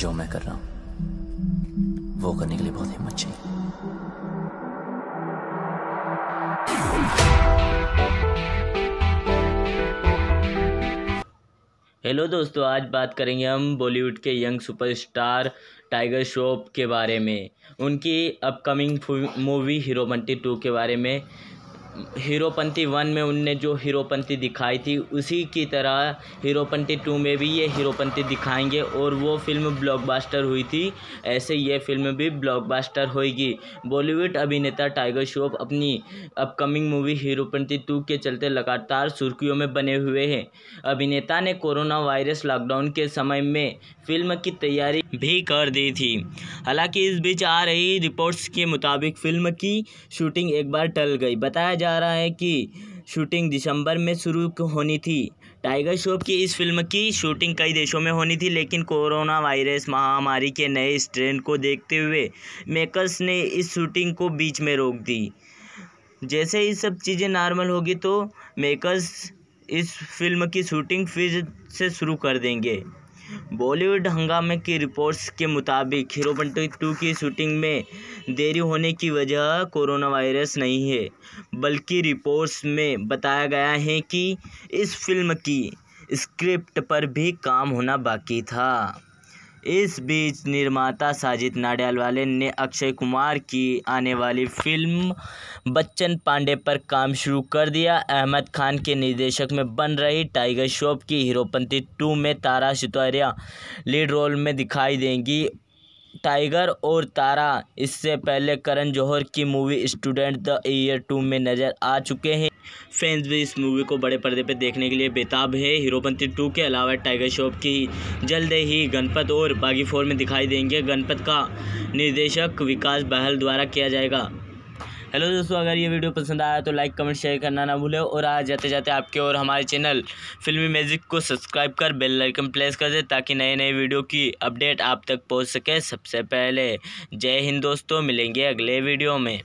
जो मैं कर रहा हूं वो करने के लिए बहुत हिम्मत चाहिए हेलो दोस्तों आज बात करेंगे हम बॉलीवुड के यंग सुपरस्टार टाइगर श्रॉफ के बारे में उनकी upcoming movie Heropanti two के बारे में हीरोपंती वन में उनने जो हीरोपंती दिखाई थी उसी की तरह हीरोपंती टू में भी ये हीरोपंती दिखाएंगे और वो फिल्म ब्लॉकबस्टर हुई थी ऐसे ये फिल्म भी ब्लॉकबस्टर होगी बॉलीवुड अभिनेता टाइगर श्रॉफ अपनी अपकमिंग मूवी हीरोपंती टू के चलते लगातार सुर्खियों में बने हुए हैं अभिनेता ने कोरोना वायरस लॉकडाउन के समय में फिल्म की तैयारी भी कर दी थी हालांकि इस बीच आ रही रिपोर्ट्स के मुताबिक फिल्म की शूटिंग एक बार टल गई बताया जा जा रहा है कि शूटिंग दिसंबर में शुरू होनी थी टाइगर श्रॉफ की इस फिल्म की शूटिंग कई देशों में होनी थी लेकिन कोरोना वायरस महामारी के नए स्ट्रेन को देखते हुए मेकर्स ने इस शूटिंग को बीच में रोक दी जैसे ही सब चीज़ें नॉर्मल होगी तो मेकर्स इस फिल्म की शूटिंग फिर से शुरू कर देंगे बॉलीवुड हंगामे की रिपोर्ट्स के मुताबिक हीरो बंटी टू की शूटिंग में देरी होने की वजह कोरोना वायरस नहीं है बल्कि रिपोर्ट्स में बताया गया है कि इस फिल्म की स्क्रिप्ट पर भी काम होना बाकी था इस बीच निर्माता साजिद नाड्यालवाले ने अक्षय कुमार की आने वाली फिल्म बच्चन पांडे पर काम शुरू कर दिया अहमद खान के निर्देशक में बन रही टाइगर श्रॉफ की हीरोपंती टू में तारा सितौरिया लीड रोल में दिखाई देंगी टाइगर और तारा इससे पहले करण जौहर की movie student the year two में नज़र आ चुके हैं फैंस भी इस मूवी को बड़े पर्दे पर देखने के लिए बेताब है हीरोपंती टू के अलावा टाइगर शॉप की जल्द ही गणपत और बागी फोर में दिखाई देंगे गणपत का निर्देशक विकास बहल द्वारा किया जाएगा हेलो दोस्तों अगर ये वीडियो पसंद आया तो लाइक कमेंट शेयर करना ना भूलें और आज जाते जाते आपके और हमारे चैनल फिल्मी म्यूजिक को सब्सक्राइब कर बेल आइकन प्रेस कर दें ताकि नए नए वीडियो की अपडेट आप तक पहुंच सके सबसे पहले जय हिंद दोस्तों मिलेंगे अगले वीडियो में